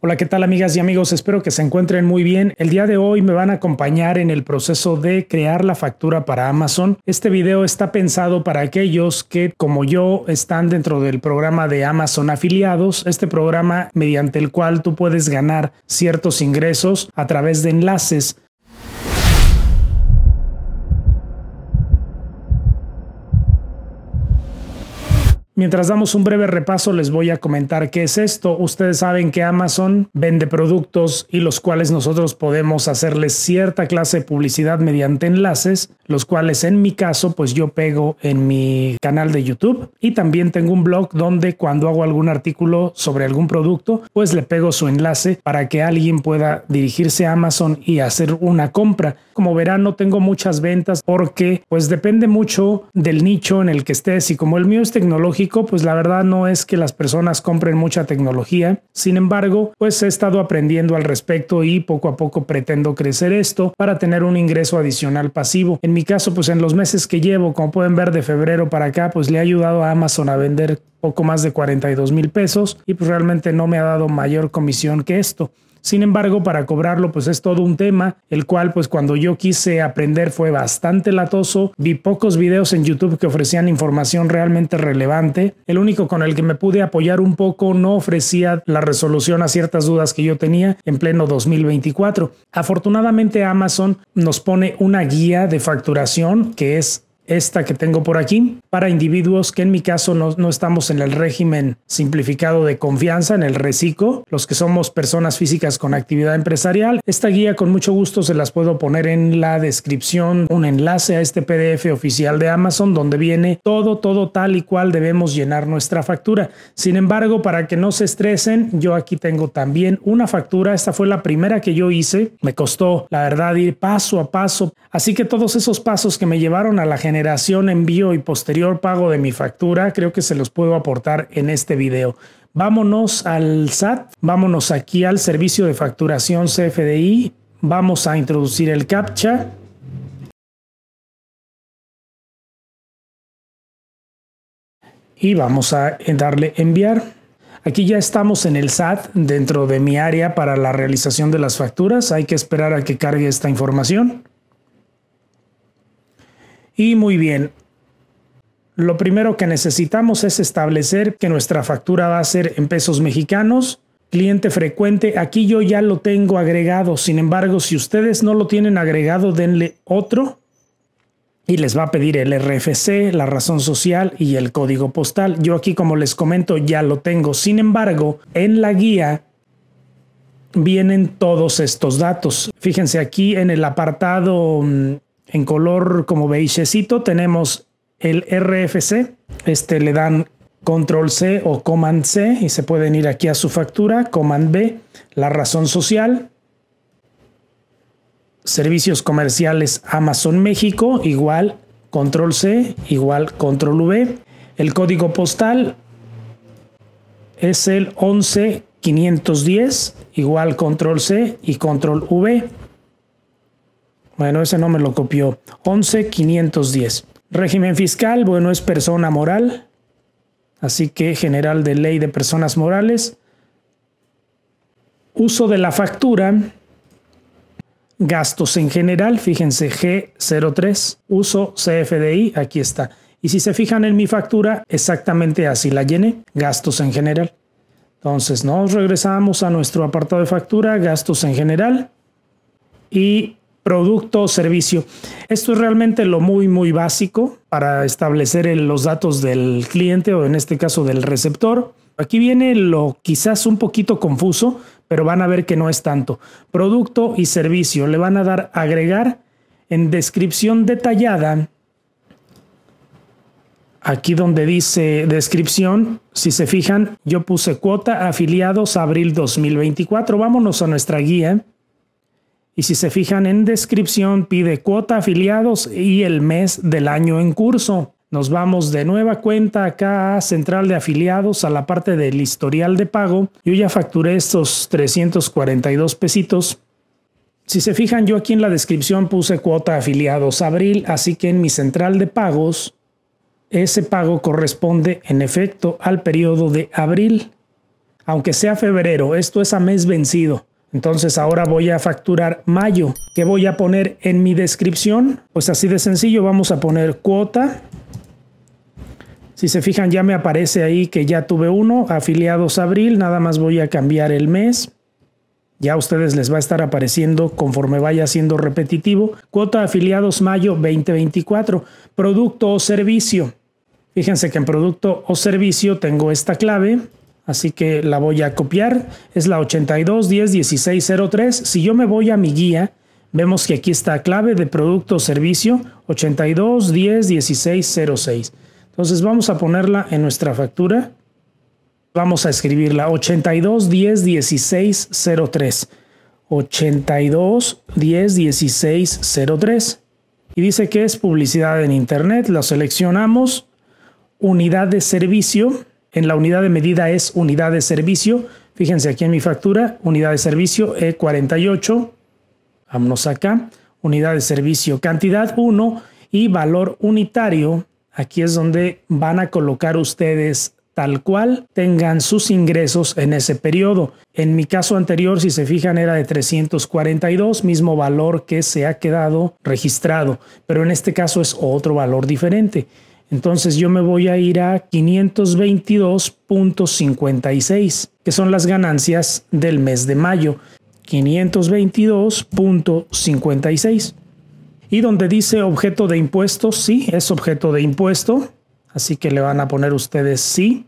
Hola, ¿qué tal amigas y amigos? Espero que se encuentren muy bien. El día de hoy me van a acompañar en el proceso de crear la factura para Amazon. Este video está pensado para aquellos que, como yo, están dentro del programa de Amazon afiliados, este programa mediante el cual tú puedes ganar ciertos ingresos a través de enlaces Mientras damos un breve repaso, les voy a comentar qué es esto. Ustedes saben que Amazon vende productos y los cuales nosotros podemos hacerles cierta clase de publicidad mediante enlaces los cuales en mi caso pues yo pego en mi canal de YouTube y también tengo un blog donde cuando hago algún artículo sobre algún producto pues le pego su enlace para que alguien pueda dirigirse a Amazon y hacer una compra. Como verán no tengo muchas ventas porque pues depende mucho del nicho en el que estés y como el mío es tecnológico pues la verdad no es que las personas compren mucha tecnología. Sin embargo pues he estado aprendiendo al respecto y poco a poco pretendo crecer esto para tener un ingreso adicional pasivo mi caso, pues en los meses que llevo, como pueden ver de febrero para acá, pues le ha ayudado a Amazon a vender poco más de 42 mil pesos y pues realmente no me ha dado mayor comisión que esto. Sin embargo, para cobrarlo pues es todo un tema, el cual pues cuando yo quise aprender fue bastante latoso, vi pocos videos en YouTube que ofrecían información realmente relevante, el único con el que me pude apoyar un poco no ofrecía la resolución a ciertas dudas que yo tenía en pleno 2024. Afortunadamente Amazon nos pone una guía de facturación que es esta que tengo por aquí, para individuos que en mi caso no, no estamos en el régimen simplificado de confianza, en el reciclo, los que somos personas físicas con actividad empresarial. Esta guía con mucho gusto se las puedo poner en la descripción, un enlace a este PDF oficial de Amazon donde viene todo, todo tal y cual debemos llenar nuestra factura. Sin embargo, para que no se estresen, yo aquí tengo también una factura. Esta fue la primera que yo hice. Me costó, la verdad, ir paso a paso. Así que todos esos pasos que me llevaron a la generación generación, envío y posterior pago de mi factura, creo que se los puedo aportar en este video. Vámonos al SAT, vámonos aquí al servicio de facturación CFDI, vamos a introducir el CAPTCHA. Y vamos a darle enviar. Aquí ya estamos en el SAT dentro de mi área para la realización de las facturas. Hay que esperar a que cargue esta información. Y muy bien, lo primero que necesitamos es establecer que nuestra factura va a ser en pesos mexicanos. Cliente frecuente, aquí yo ya lo tengo agregado. Sin embargo, si ustedes no lo tienen agregado, denle otro y les va a pedir el RFC, la razón social y el código postal. Yo aquí, como les comento, ya lo tengo. Sin embargo, en la guía vienen todos estos datos. Fíjense aquí en el apartado mm, en color como beigecito tenemos el RFC. Este le dan control C o command C y se pueden ir aquí a su factura, command B, la razón social, servicios comerciales Amazon México, igual control C, igual control V. El código postal es el 11510, igual control C y control V. Bueno, ese no me lo copió. 11510. Régimen fiscal, bueno, es persona moral. Así que general de ley de personas morales. Uso de la factura. Gastos en general, fíjense G03, uso CFDI, aquí está. Y si se fijan en mi factura, exactamente así la llené, gastos en general. Entonces nos regresamos a nuestro apartado de factura, gastos en general. Y producto o servicio. Esto es realmente lo muy, muy básico para establecer los datos del cliente o en este caso del receptor. Aquí viene lo quizás un poquito confuso, pero van a ver que no es tanto. Producto y servicio. Le van a dar agregar en descripción detallada. Aquí donde dice descripción, si se fijan, yo puse cuota afiliados abril 2024. Vámonos a nuestra guía. Y si se fijan en descripción, pide cuota afiliados y el mes del año en curso. Nos vamos de nueva cuenta acá a Central de Afiliados, a la parte del historial de pago. Yo ya facturé estos 342 pesitos. Si se fijan, yo aquí en la descripción puse cuota afiliados abril, así que en mi central de pagos, ese pago corresponde en efecto al periodo de abril, aunque sea febrero, esto es a mes vencido. Entonces ahora voy a facturar mayo. ¿Qué voy a poner en mi descripción? Pues así de sencillo, vamos a poner cuota. Si se fijan ya me aparece ahí que ya tuve uno, afiliados abril, nada más voy a cambiar el mes. Ya a ustedes les va a estar apareciendo conforme vaya siendo repetitivo. Cuota afiliados mayo 2024, producto o servicio. Fíjense que en producto o servicio tengo esta clave Así que la voy a copiar. Es la 82 10 16 03. Si yo me voy a mi guía, vemos que aquí está clave de producto o servicio: 82 10 16 06. Entonces vamos a ponerla en nuestra factura. Vamos a escribirla 82 10 16 03. 82 10 16 03. Y dice que es publicidad en internet. La seleccionamos. Unidad de servicio en la unidad de medida es unidad de servicio. Fíjense aquí en mi factura, unidad de servicio E48. Vámonos acá, unidad de servicio cantidad 1 y valor unitario. Aquí es donde van a colocar ustedes tal cual tengan sus ingresos en ese periodo. En mi caso anterior, si se fijan, era de 342, mismo valor que se ha quedado registrado, pero en este caso es otro valor diferente. Entonces yo me voy a ir a 522.56, que son las ganancias del mes de mayo. 522.56. Y donde dice objeto de impuestos sí, es objeto de impuesto. Así que le van a poner ustedes sí.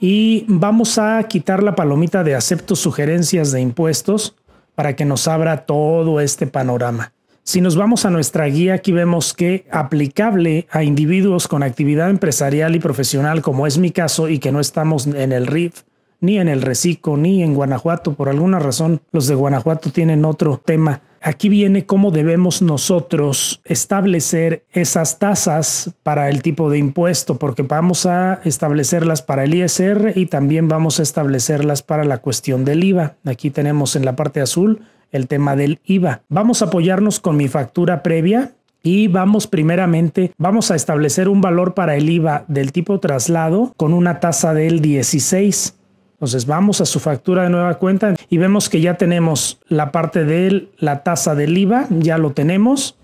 Y vamos a quitar la palomita de acepto sugerencias de impuestos para que nos abra todo este panorama. Si nos vamos a nuestra guía, aquí vemos que aplicable a individuos con actividad empresarial y profesional, como es mi caso, y que no estamos en el RIF, ni en el Recico, ni en Guanajuato. Por alguna razón, los de Guanajuato tienen otro tema. Aquí viene cómo debemos nosotros establecer esas tasas para el tipo de impuesto, porque vamos a establecerlas para el ISR y también vamos a establecerlas para la cuestión del IVA. Aquí tenemos en la parte azul el tema del IVA. Vamos a apoyarnos con mi factura previa, y vamos primeramente, vamos a establecer un valor para el IVA del tipo traslado con una tasa del 16. Entonces vamos a su factura de nueva cuenta y vemos que ya tenemos la parte de la tasa del IVA, ya lo tenemos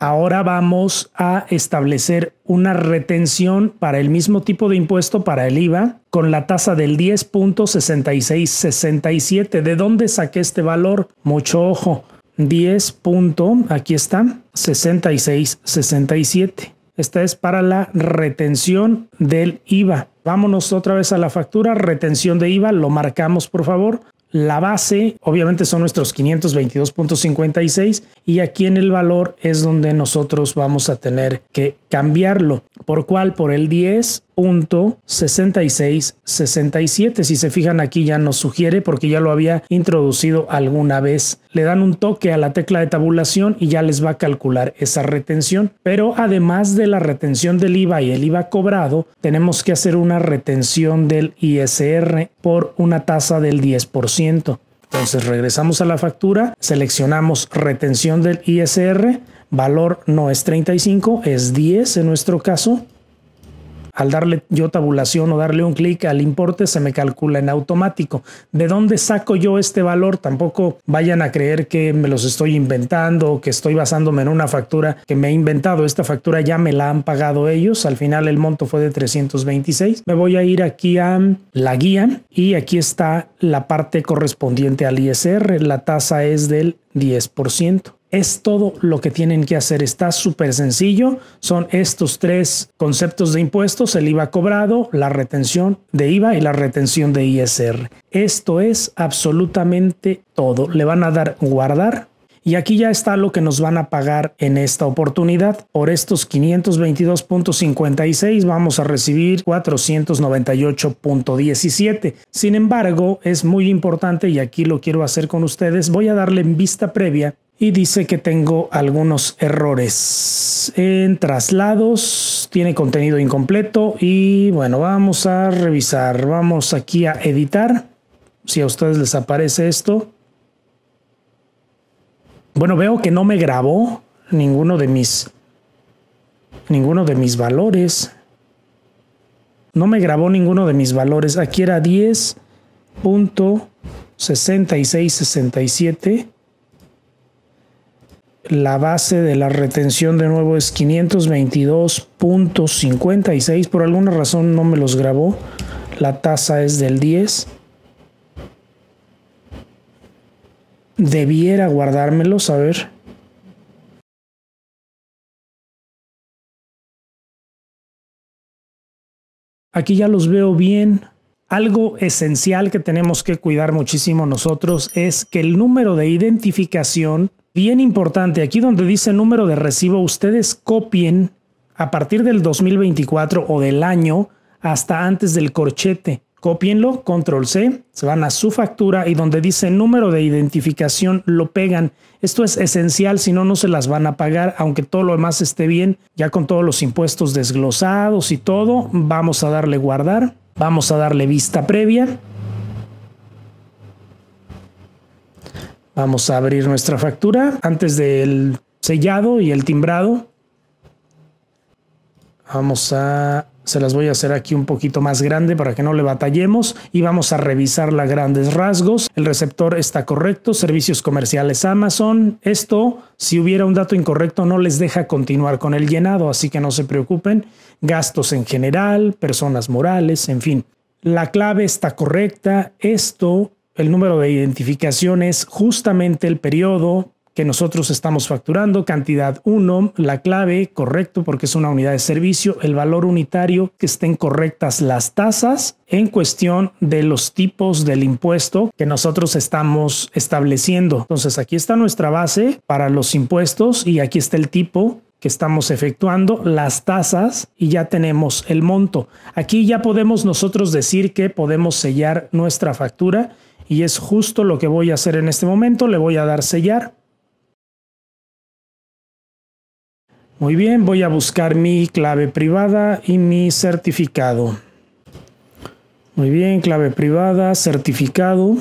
ahora vamos a establecer una retención para el mismo tipo de impuesto, para el IVA, con la tasa del 10.6667. ¿De dónde saqué este valor? Mucho ojo. 10. aquí está, 6667. Esta es para la retención del IVA. Vámonos otra vez a la factura, retención de IVA, lo marcamos por favor. La base, obviamente, son nuestros 522.56 y aquí en el valor es donde nosotros vamos a tener que cambiarlo. ¿Por cuál? Por el 10 6667. Si se fijan aquí ya nos sugiere porque ya lo había introducido alguna vez. Le dan un toque a la tecla de tabulación y ya les va a calcular esa retención. Pero además de la retención del IVA y el IVA cobrado, tenemos que hacer una retención del ISR por una tasa del 10%. Entonces regresamos a la factura, seleccionamos retención del ISR, valor no es 35, es 10 en nuestro caso al darle yo tabulación o darle un clic al importe, se me calcula en automático. ¿De dónde saco yo este valor? Tampoco vayan a creer que me los estoy inventando o que estoy basándome en una factura que me he inventado. Esta factura ya me la han pagado ellos. Al final el monto fue de 326. Me voy a ir aquí a la guía y aquí está la parte correspondiente al ISR. La tasa es del 10%. Es todo lo que tienen que hacer. Está súper sencillo. Son estos tres conceptos de impuestos, el IVA cobrado, la retención de IVA y la retención de ISR. Esto es absolutamente todo. Le van a dar guardar. Y aquí ya está lo que nos van a pagar en esta oportunidad. Por estos 522.56 vamos a recibir 498.17. Sin embargo, es muy importante y aquí lo quiero hacer con ustedes. Voy a darle en vista previa y dice que tengo algunos errores en traslados, tiene contenido incompleto y bueno, vamos a revisar, vamos aquí a editar, si a ustedes les aparece esto. Bueno, veo que no me grabó ninguno de mis ninguno de mis valores. No me grabó ninguno de mis valores. Aquí era 10.6667 la base de la retención de nuevo es 522.56. Por alguna razón no me los grabó. La tasa es del 10. Debiera guardármelos, a ver. Aquí ya los veo bien. Algo esencial que tenemos que cuidar muchísimo nosotros es que el número de identificación bien importante, aquí donde dice número de recibo, ustedes copien a partir del 2024 o del año hasta antes del corchete. Copienlo, control C, se van a su factura y donde dice número de identificación lo pegan. Esto es esencial, si no, no se las van a pagar, aunque todo lo demás esté bien. Ya con todos los impuestos desglosados y todo, vamos a darle guardar, vamos a darle vista previa Vamos a abrir nuestra factura antes del sellado y el timbrado. Vamos a, se las voy a hacer aquí un poquito más grande para que no le batallemos y vamos a revisar a grandes rasgos. El receptor está correcto, servicios comerciales Amazon. Esto, si hubiera un dato incorrecto, no les deja continuar con el llenado, así que no se preocupen. Gastos en general, personas morales, en fin. La clave está correcta. Esto el número de identificación es justamente el periodo que nosotros estamos facturando, cantidad 1, la clave, correcto, porque es una unidad de servicio, el valor unitario, que estén correctas las tasas en cuestión de los tipos del impuesto que nosotros estamos estableciendo. Entonces aquí está nuestra base para los impuestos y aquí está el tipo que estamos efectuando, las tasas y ya tenemos el monto. Aquí ya podemos nosotros decir que podemos sellar nuestra factura y es justo lo que voy a hacer en este momento. Le voy a dar sellar. Muy bien, voy a buscar mi clave privada y mi certificado. Muy bien, clave privada, certificado.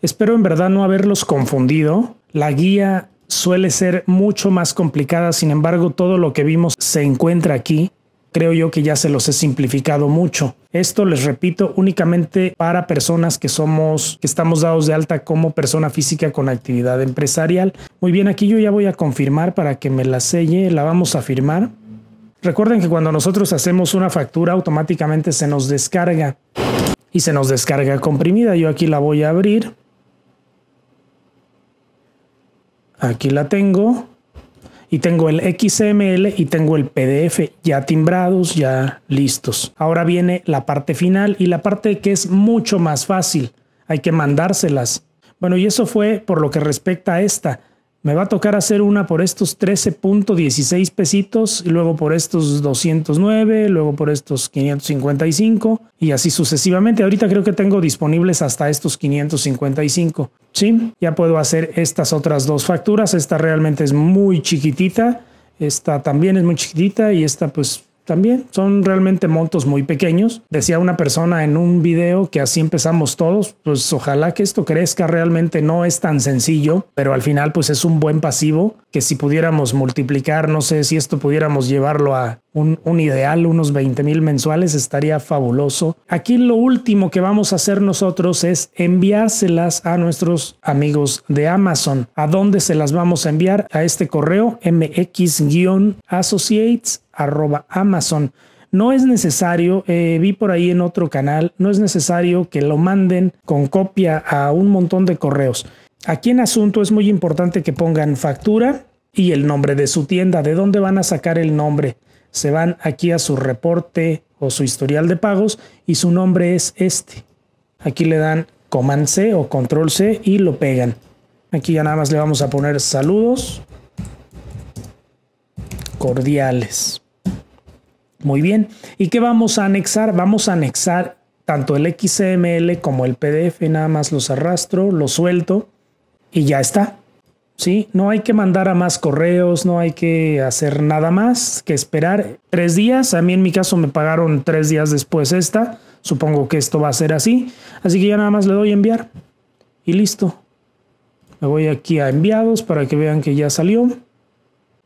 Espero en verdad no haberlos confundido. La guía suele ser mucho más complicada, sin embargo todo lo que vimos se encuentra aquí creo yo que ya se los he simplificado mucho. Esto les repito únicamente para personas que somos, que estamos dados de alta como persona física con actividad empresarial. Muy bien, aquí yo ya voy a confirmar para que me la selle, la vamos a firmar. Recuerden que cuando nosotros hacemos una factura automáticamente se nos descarga y se nos descarga comprimida. Yo aquí la voy a abrir. Aquí la tengo y tengo el XML y tengo el PDF ya timbrados, ya listos. Ahora viene la parte final y la parte que es mucho más fácil. Hay que mandárselas. Bueno, y eso fue por lo que respecta a esta me va a tocar hacer una por estos 13.16 pesitos, y luego por estos 209, luego por estos 555 y así sucesivamente. Ahorita creo que tengo disponibles hasta estos 555. Sí, ya puedo hacer estas otras dos facturas. Esta realmente es muy chiquitita. Esta también es muy chiquitita y esta pues también son realmente montos muy pequeños. Decía una persona en un video que así empezamos todos, pues ojalá que esto crezca realmente no es tan sencillo, pero al final pues es un buen pasivo que si pudiéramos multiplicar, no sé si esto pudiéramos llevarlo a un, ideal, unos 20 mil mensuales, estaría fabuloso. Aquí lo último que vamos a hacer nosotros es enviárselas a nuestros amigos de Amazon. ¿A dónde se las vamos a enviar? A este correo mx-associates Amazon. No es necesario, eh, vi por ahí en otro canal, no es necesario que lo manden con copia a un montón de correos. Aquí en asunto es muy importante que pongan factura y el nombre de su tienda, de dónde van a sacar el nombre se van aquí a su reporte o su historial de pagos y su nombre es este. Aquí le dan Command C o Control C y lo pegan. Aquí ya nada más le vamos a poner saludos cordiales. Muy bien. ¿Y qué vamos a anexar? Vamos a anexar tanto el XML como el PDF. Nada más los arrastro, los suelto y ya está. No hay que mandar a más correos, no hay que hacer nada más que esperar tres días. A mí en mi caso me pagaron tres días después esta. Supongo que esto va a ser así. Así que ya nada más le doy a enviar. Y listo. Me voy aquí a enviados para que vean que ya salió.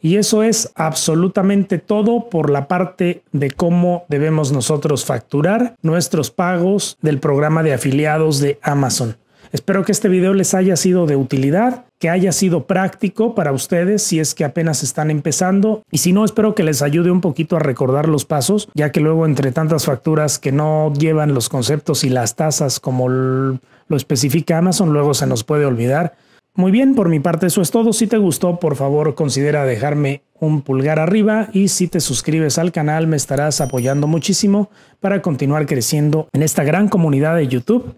Y eso es absolutamente todo por la parte de cómo debemos nosotros facturar nuestros pagos del programa de afiliados de Amazon. Espero que este video les haya sido de utilidad que haya sido práctico para ustedes si es que apenas están empezando y si no espero que les ayude un poquito a recordar los pasos ya que luego entre tantas facturas que no llevan los conceptos y las tasas como lo especifica Amazon luego se nos puede olvidar. Muy bien, por mi parte eso es todo. Si te gustó, por favor considera dejarme un pulgar arriba y si te suscribes al canal me estarás apoyando muchísimo para continuar creciendo en esta gran comunidad de YouTube.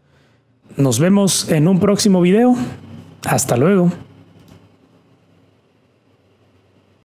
Nos vemos en un próximo video. Hasta luego.